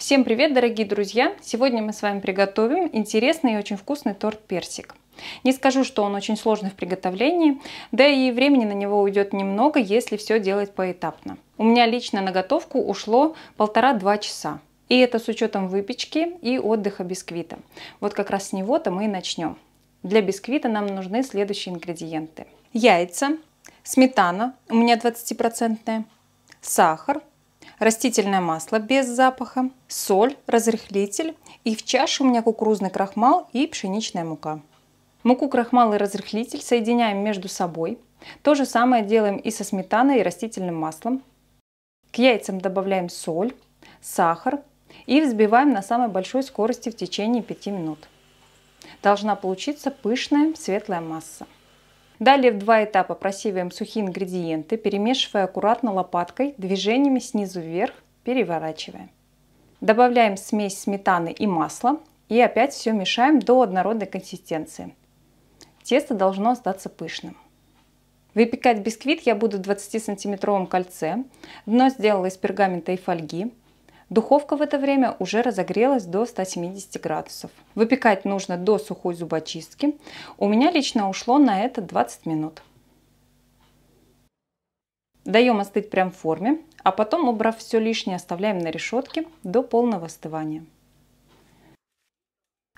Всем привет, дорогие друзья! Сегодня мы с вами приготовим интересный и очень вкусный торт персик. Не скажу, что он очень сложный в приготовлении, да и времени на него уйдет немного, если все делать поэтапно. У меня лично на готовку ушло полтора-два часа. И это с учетом выпечки и отдыха бисквита. Вот как раз с него-то мы и начнем. Для бисквита нам нужны следующие ингредиенты. Яйца, сметана, у меня 20%, сахар, растительное масло без запаха, соль, разрыхлитель и в чашу у меня кукурузный крахмал и пшеничная мука. Муку, крахмал и разрыхлитель соединяем между собой. То же самое делаем и со сметаной и растительным маслом. К яйцам добавляем соль, сахар и взбиваем на самой большой скорости в течение 5 минут. Должна получиться пышная светлая масса. Далее в два этапа просеиваем сухие ингредиенты, перемешивая аккуратно лопаткой, движениями снизу вверх переворачиваем. Добавляем смесь сметаны и масла и опять все мешаем до однородной консистенции. Тесто должно остаться пышным. Выпекать бисквит я буду в 20 сантиметровом кольце. Дно сделала из пергамента и фольги. Духовка в это время уже разогрелась до 170 градусов. Выпекать нужно до сухой зубочистки. У меня лично ушло на это 20 минут. Даем остыть прям в форме, а потом, убрав все лишнее, оставляем на решетке до полного остывания.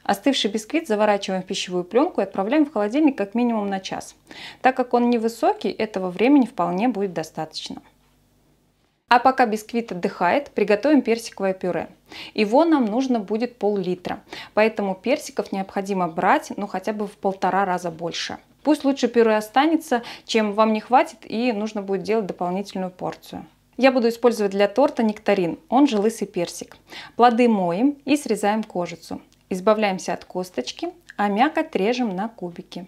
Остывший бисквит заворачиваем в пищевую пленку и отправляем в холодильник как минимум на час. Так как он невысокий, этого времени вполне будет достаточно. А пока бисквит отдыхает, приготовим персиковое пюре. Его нам нужно будет пол-литра, поэтому персиков необходимо брать ну хотя бы в полтора раза больше. Пусть лучше пюре останется, чем вам не хватит и нужно будет делать дополнительную порцию. Я буду использовать для торта нектарин, он же лысый персик. Плоды моем и срезаем кожицу. Избавляемся от косточки, а мякоть режем на кубики.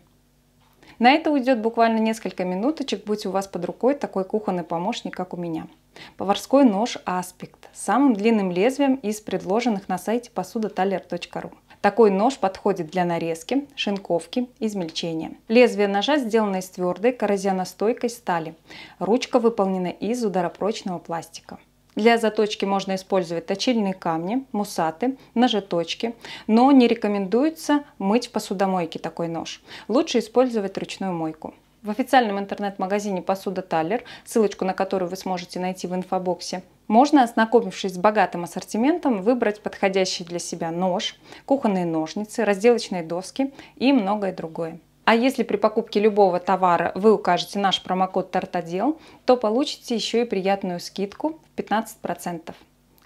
На это уйдет буквально несколько минуточек, будь у вас под рукой такой кухонный помощник, как у меня. Поварской нож «Аспект» с самым длинным лезвием из предложенных на сайте посудоталер.ру. Такой нож подходит для нарезки, шинковки, измельчения. Лезвие ножа сделано из твердой коррозионостойкой стали. Ручка выполнена из ударопрочного пластика. Для заточки можно использовать точильные камни, мусаты, ножеточки, но не рекомендуется мыть в посудомойке такой нож. Лучше использовать ручную мойку в официальном интернет-магазине «Посуда Таллер ссылочку на которую вы сможете найти в инфобоксе. Можно, ознакомившись с богатым ассортиментом, выбрать подходящий для себя нож, кухонные ножницы, разделочные доски и многое другое. А если при покупке любого товара вы укажете наш промокод «Тартодел», то получите еще и приятную скидку в 15%.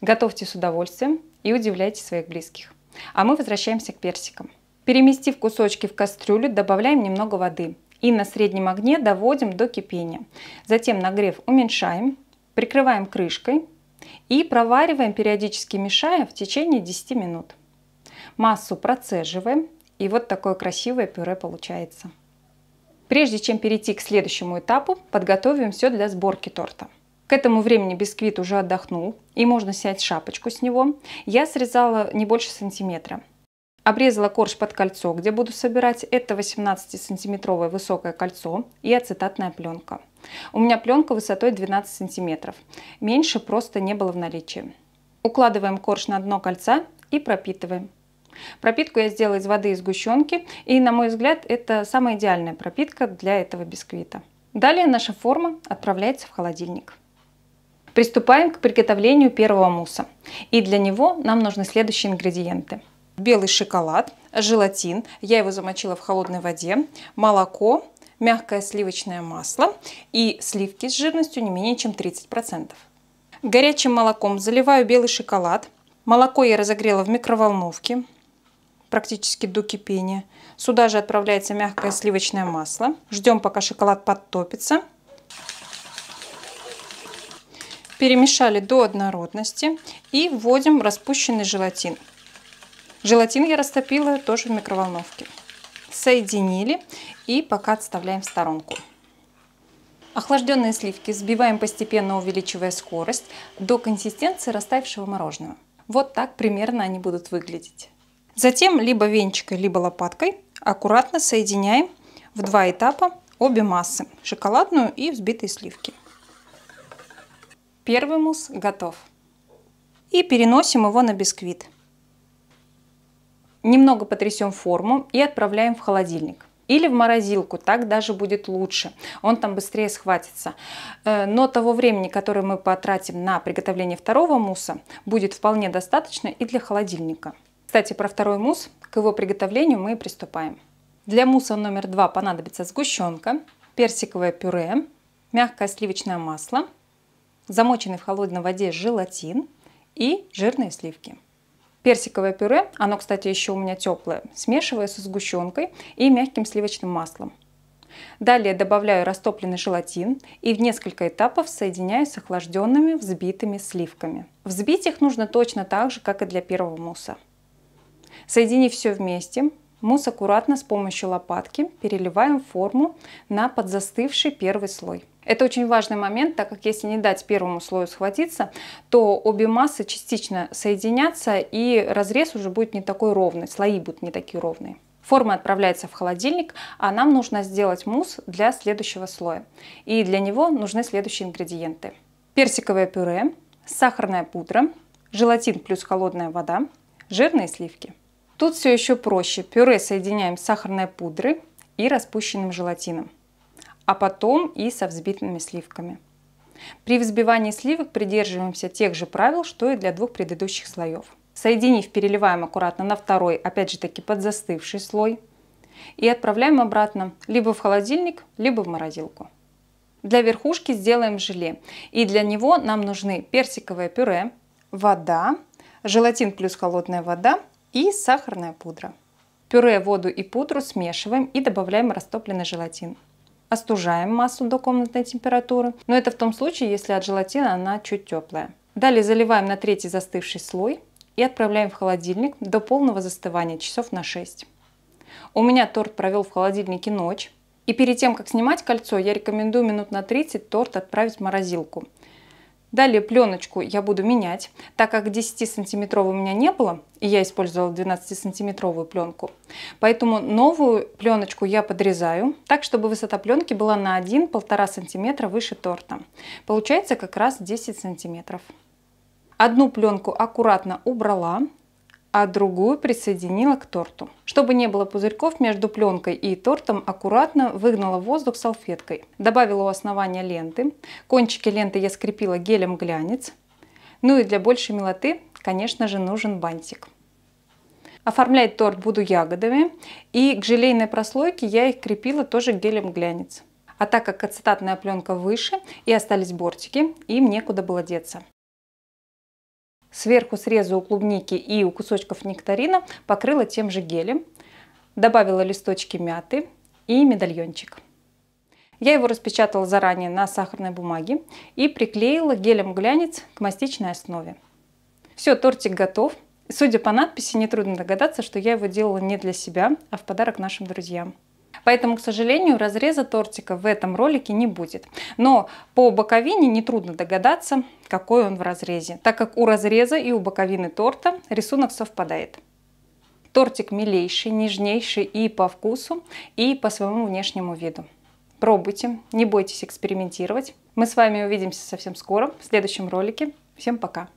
Готовьте с удовольствием и удивляйте своих близких. А мы возвращаемся к персикам. Переместив кусочки в кастрюлю, добавляем немного воды – и на среднем огне доводим до кипения. Затем нагрев уменьшаем, прикрываем крышкой и провариваем, периодически мешая в течение 10 минут. Массу процеживаем и вот такое красивое пюре получается. Прежде чем перейти к следующему этапу, подготовим все для сборки торта. К этому времени бисквит уже отдохнул и можно снять шапочку с него. Я срезала не больше сантиметра. Обрезала корж под кольцо, где буду собирать. Это 18-сантиметровое высокое кольцо и ацетатная пленка. У меня пленка высотой 12 сантиметров. Меньше просто не было в наличии. Укладываем корж на дно кольца и пропитываем. Пропитку я сделала из воды и сгущенки, и, на мой взгляд, это самая идеальная пропитка для этого бисквита. Далее наша форма отправляется в холодильник. Приступаем к приготовлению первого мусса. И для него нам нужны следующие ингредиенты – белый шоколад, желатин, я его замочила в холодной воде, молоко, мягкое сливочное масло и сливки с жирностью не менее чем 30%. Горячим молоком заливаю белый шоколад. Молоко я разогрела в микроволновке практически до кипения. Сюда же отправляется мягкое сливочное масло. Ждем, пока шоколад подтопится. Перемешали до однородности и вводим распущенный желатин. Желатин я растопила тоже в микроволновке. Соединили и пока отставляем в сторонку. Охлажденные сливки взбиваем постепенно, увеличивая скорость, до консистенции растаявшего мороженого. Вот так примерно они будут выглядеть. Затем либо венчикой, либо лопаткой аккуратно соединяем в два этапа обе массы – шоколадную и взбитые сливки. Первый мусс готов. И переносим его на бисквит. Немного потрясем форму и отправляем в холодильник. Или в морозилку, так даже будет лучше. Он там быстрее схватится. Э, но того времени, которое мы потратим на приготовление второго мусса, будет вполне достаточно и для холодильника. Кстати, про второй мусс. К его приготовлению мы приступаем. Для мусса номер два понадобится сгущенка, персиковое пюре, мягкое сливочное масло, замоченный в холодной воде желатин и жирные сливки. Персиковое пюре, оно, кстати, еще у меня теплое, смешиваю со сгущенкой и мягким сливочным маслом. Далее добавляю растопленный желатин и в несколько этапов соединяю с охлажденными взбитыми сливками. Взбить их нужно точно так же, как и для первого мусса. Соединив все вместе, Мусс аккуратно с помощью лопатки переливаем форму на подзастывший первый слой. Это очень важный момент, так как если не дать первому слою схватиться, то обе массы частично соединятся и разрез уже будет не такой ровный, слои будут не такие ровные. Форма отправляется в холодильник, а нам нужно сделать мусс для следующего слоя. И для него нужны следующие ингредиенты. Персиковое пюре, сахарная пудра, желатин плюс холодная вода, жирные сливки. Тут все еще проще. Пюре соединяем с сахарной пудрой и распущенным желатином, а потом и со взбитыми сливками. При взбивании сливок придерживаемся тех же правил, что и для двух предыдущих слоев. Соединив, переливаем аккуратно на второй, опять же таки подзастывший слой и отправляем обратно либо в холодильник, либо в морозилку. Для верхушки сделаем желе. И для него нам нужны персиковое пюре, вода, желатин плюс холодная вода – и сахарная пудра. Пюре, воду и пудру смешиваем и добавляем растопленный желатин. Остужаем массу до комнатной температуры, но это в том случае, если от желатина она чуть теплая. Далее заливаем на третий застывший слой и отправляем в холодильник до полного застывания часов на 6. У меня торт провел в холодильнике ночь, и перед тем, как снимать кольцо, я рекомендую минут на 30 торт отправить в морозилку. Далее пленочку я буду менять, так как 10 сантиметров у меня не было, и я использовала 12-сантиметровую пленку. Поэтому новую пленочку я подрезаю, так, чтобы высота пленки была на 1-1,5 сантиметра выше торта. Получается как раз 10 сантиметров. Одну пленку аккуратно убрала, а другую присоединила к торту. Чтобы не было пузырьков между пленкой и тортом, аккуратно выгнала воздух салфеткой. Добавила у основания ленты. Кончики ленты я скрепила гелем глянец. Ну и для большей милоты, конечно же, нужен бантик. Оформлять торт буду ягодами. И к желейной прослойке я их крепила тоже гелем глянец. А так как ацетатная пленка выше и остались бортики, им некуда было деться. Сверху срезу у клубники и у кусочков нектарина покрыла тем же гелем. Добавила листочки мяты и медальончик. Я его распечатала заранее на сахарной бумаге и приклеила гелем глянец к мастичной основе. Все, тортик готов. Судя по надписи, нетрудно догадаться, что я его делала не для себя, а в подарок нашим друзьям. Поэтому, к сожалению, разреза тортика в этом ролике не будет. Но по боковине нетрудно догадаться, какой он в разрезе, так как у разреза и у боковины торта рисунок совпадает. Тортик милейший, нежнейший и по вкусу, и по своему внешнему виду. Пробуйте, не бойтесь экспериментировать. Мы с вами увидимся совсем скоро в следующем ролике. Всем пока!